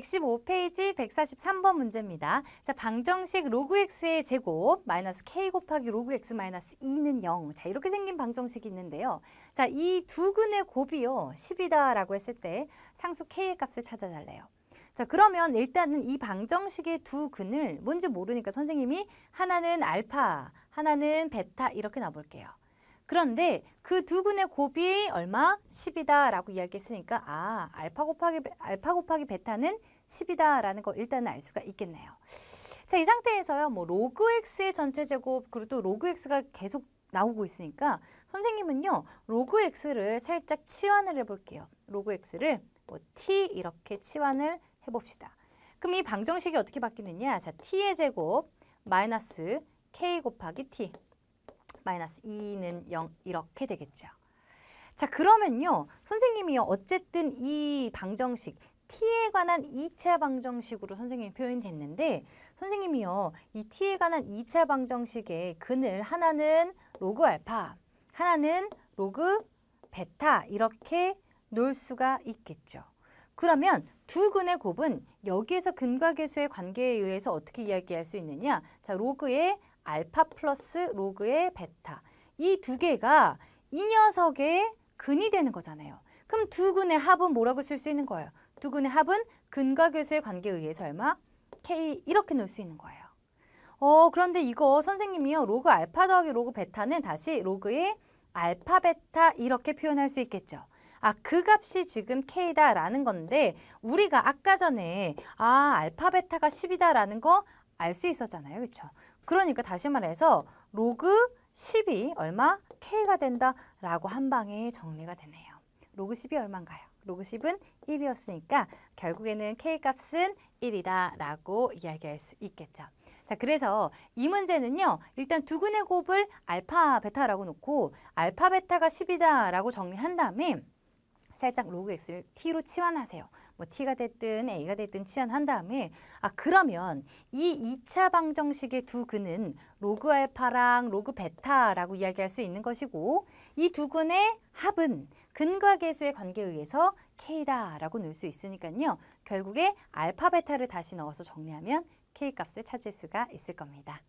115페이지 143번 문제입니다. 자, 방정식 로그 x의 제곱 마이너스 k 곱하기 로그 x 마이너스 2는 0. 자, 이렇게 생긴 방정식이 있는데요. 자, 이 두 근의 곱이요. 10이다라고 했을 때 상수 k의 값을 찾아달래요. 자, 그러면 일단은 이 방정식의 두 근을 뭔지 모르니까 선생님이 하나는 알파, 하나는 베타 이렇게 놔볼게요. 그런데 그두 근의 곱이 얼마? 10이다라고 이야기했으니까 아, 알파 곱하기 알파 곱하기 베타는 10이다라는 거 일단은 알 수가 있겠네요. 자, 이 상태에서요. 뭐 로그 x의 전체 제곱 그리고 또 로그 x가 계속 나오고 있으니까 선생님은요. 로그 x를 살짝 치환을 해 볼게요. 로그 x를 뭐 t 이렇게 치환을 해 봅시다. 그럼 이 방정식이 어떻게 바뀌느냐? 자, t의 제곱 마이너스 k 곱하기 t 마이너스 2는 0 이렇게 되겠죠. 자 그러면요. 선생님이요. 어쨌든 이 방정식 t에 관한 2차 방정식으로 선생님이 표현됐는데 선생님이요. 이 t에 관한 2차 방정식의 근을 하나는 로그 알파, 하나는 로그 베타 이렇게 놓을 수가 있겠죠. 그러면 두 근의 곱은 여기에서 근과 계수의 관계에 의해서 어떻게 이야기할 수 있느냐? 자, 로그의 알파 플러스 로그의 베타 이 두 개가 이 녀석의 근이 되는 거잖아요. 그럼 두 근의 합은 뭐라고 쓸 수 있는 거예요? 두 근의 합은 근과 교수의 관계에 의해서 얼마? K 이렇게 놓을 수 있는 거예요. 어 그런데 이거 선생님이요. 로그 알파 더하기 로그 베타는 다시 로그의 알파 베타 이렇게 표현할 수 있겠죠. 아, 그 값이 지금 K다라는 건데 우리가 아까 전에 아, 알파 베타가 10이다라는 거 알수 있었잖아요. 그렇죠? 그러니까 다시 말해서 로그 10이 얼마? K가 된다라고 한 방에 정리가 되네요. 로그 10이 얼마인가요? 로그 10은 1이었으니까 결국에는 K값은 1이다라고 이야기할 수 있겠죠. 자, 그래서 이 문제는요. 일단 두 근의 곱을 알파, 베타라고 놓고 알파, 베타가 10이다라고 정리한 다음에 살짝 로그 x를 t로 치환하세요. 뭐 t가 됐든 a가 됐든 치환한 다음에 아 그러면 이 2차 방정식의 두 근은 로그 알파랑 로그 베타라고 이야기할 수 있는 것이고 이 두 근의 합은 근과 계수의 관계에 의해서 k다라고 넣을 수 있으니까요. 결국에 알파 베타를 다시 넣어서 정리하면 k값을 찾을 수가 있을 겁니다.